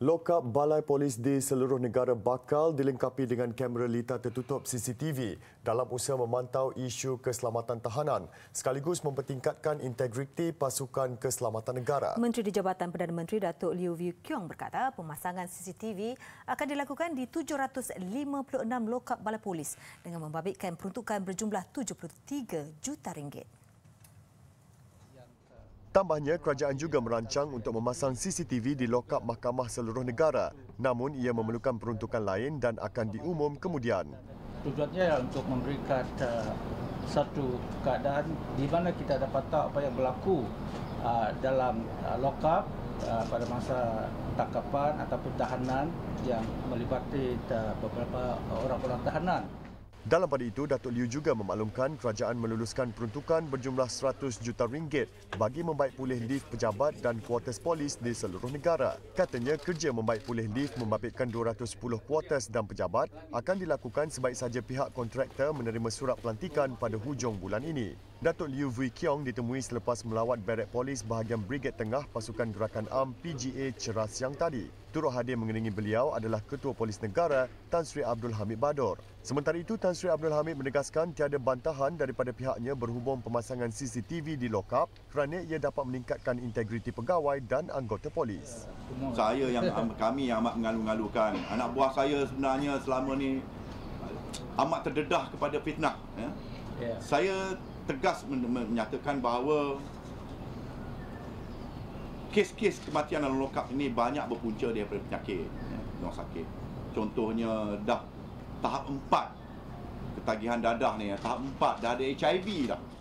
Lokap Balai Polis di seluruh negara bakal dilengkapi dengan kamera lita tertutup CCTV dalam usaha memantau isu keselamatan tahanan sekaligus mempertingkatkan integriti pasukan keselamatan negara. Menteri di Jabatan Perdana Menteri Datuk Liu Viu Kiong berkata pemasangan CCTV akan dilakukan di 756 lokap Balai Polis dengan membabitkan peruntukan berjumlah 73 juta ringgit. Tambahnya, kerajaan juga merancang untuk memasang CCTV di lokap mahkamah seluruh negara. Namun, ia memerlukan peruntukan lain dan akan diumum kemudian. Tujuannya untuk memberikan eh, satu keadaan di mana kita dapat tahu apa yang berlaku eh, dalam eh, lokap pada masa tangkapan ataupun tahanan yang melibatkan beberapa orang-orang tahanan. Dalam pada itu, Datuk Liu juga memaklumkan kerajaan meluluskan peruntukan berjumlah 100 juta ringgit bagi membaik pulih lift pejabat dan kuartus polis di seluruh negara. Katanya kerja membaik pulih lift membabitkan 210 kuartus dan pejabat akan dilakukan sebaik saja pihak kontraktor menerima surat pelantikan pada hujung bulan ini. Datuk Liu Vui Kiong ditemui selepas melawat beret polis bahagian Brigade Tengah Pasukan Gerakan Am PGA Ceras yang tadi. Turut hadir mengiringi beliau adalah Ketua Polis Negara Tan Sri Abdul Hamid Badur. Sementara itu, Tan Tan Sri Abdul Hamid menegaskan tiada bantahan daripada pihaknya berhubung pemasangan CCTV di lokap kerana ia dapat meningkatkan integriti pegawai dan anggota polis. Saya yang kami yang amat mengalu-alukan. Anak buah saya sebenarnya selama ini amat terdedah kepada fitnah. Ya. Ya. Saya tegas menyatakan bahawa kes-kes kematian dalam lokap ini banyak berpunca daripada penyakit. Yang ya, Contohnya dah tahap empat ketagihan dadah ni tahap empat dah ada HIV dah